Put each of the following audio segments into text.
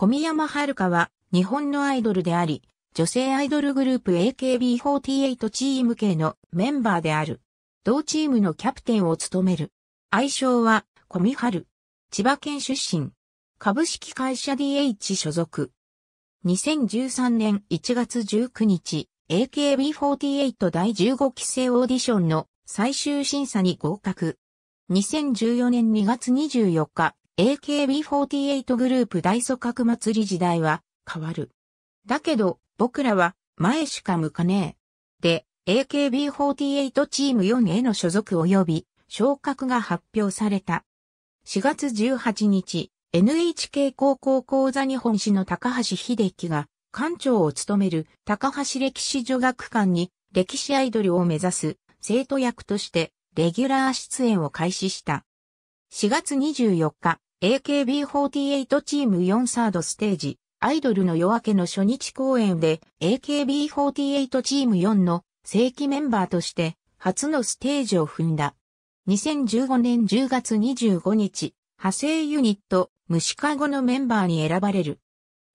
小宮山遥は日本のアイドルであり、女性アイドルグループ AKB48 チーム系のメンバーである。同チームのキャプテンを務める。愛称は、小宮春。千葉県出身。株式会社 DH 所属。2013年1月19日、AKB48 第15期生オーディションの最終審査に合格。2014年2月24日、AKB48 グループ大祖閣祭り時代は変わる。だけど、僕らは前しか向かねえ。で、AKB48 チーム4への所属及び昇格が発表された。4月18日、NHK 高校講座日本史の高橋秀樹が館長を務める高橋歴史女学館に歴史アイドルを目指す生徒役としてレギュラー出演を開始した。4月24日、AKB48 チーム4サードステージ、アイドルの夜明けの初日公演で AKB48 チーム4の正規メンバーとして初のステージを踏んだ。2015年10月25日、派生ユニット、虫かごのメンバーに選ばれる。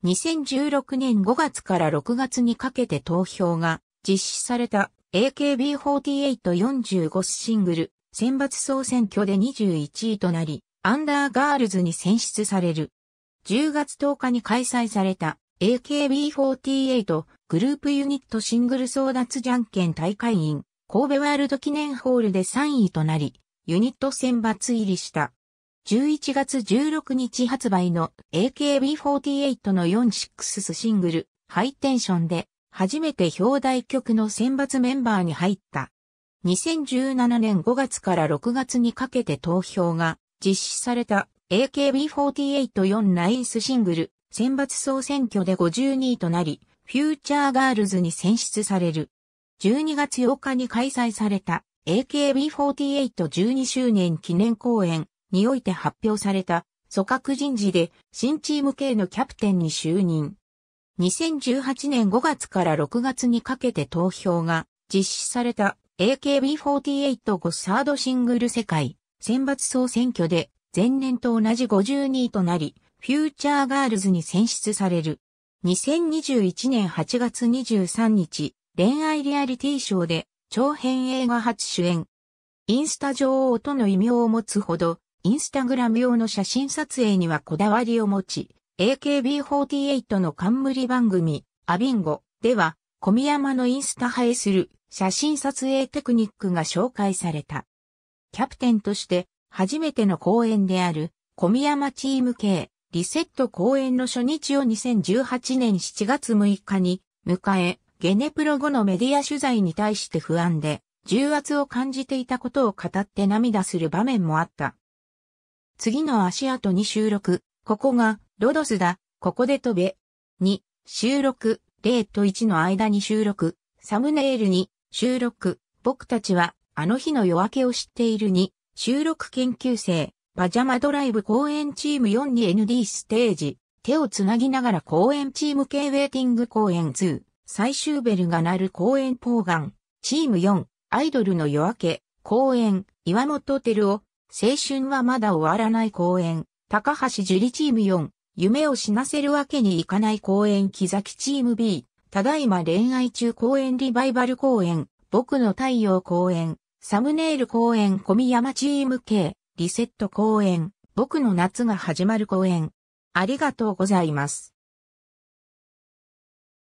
2016年5月から6月にかけて投票が実施された AKB4845 シングル選抜総選挙で21位となり、アンダーガールズに選出される。10月10日に開催された AKB48 グループユニットシングル争奪じゃんけん大会員神戸ワールド記念ホールで3位となり、ユニット選抜入りした。11月16日発売の AKB48 の46スシングル、ハイテンションで、初めて表題曲の選抜メンバーに入った。2017年5月から6月にかけて投票が実施された AKB48 ナインスシングル選抜総選挙で52位となり、フューチャーガールズに選出される。12月8日に開催された AKB4812 周年記念公演において発表された組閣人事で新チーム系のキャプテンに就任。2018年5月から6月にかけて投票が実施された AKB485 サードシングル世界選抜総選挙で前年と同じ52位となり、フューチャーガールズに選出される。2021年8月23日、恋愛リアリティショーで長編映画初主演。インスタ女王との異名を持つほど、インスタグラム用の写真撮影にはこだわりを持ち、AKB48 の冠番組、アビンゴでは、小宮山のインスタ映えする写真撮影テクニックが紹介された。キャプテンとして初めての公演である小宮山チーム系リセット公演の初日を2018年7月6日に迎え、ゲネプロ後のメディア取材に対して不安で重圧を感じていたことを語って涙する場面もあった。次の足跡に収録、ここがロドスだ、ここで飛べ。2、収録、0と1の間に収録、サムネイルに収録、僕たちはあの日の夜明けを知っている2、収録研究生、パジャマドライブ公演チーム4に ND ステージ、手をつなぎながら公演チーム系ウェイティング公演2、最終ベルが鳴る公演ポーガン、チーム4、アイドルの夜明け、公演、岩本照夫、青春はまだ終わらない公演、高橋樹里チーム4、夢を死なせるわけにいかない公演木崎チーム B、ただいま恋愛中公演リバイバル公演、僕の太陽公演、サムネイル公演小宮山チーム K、リセット公演、僕の夏が始まる公演。ありがとうございます。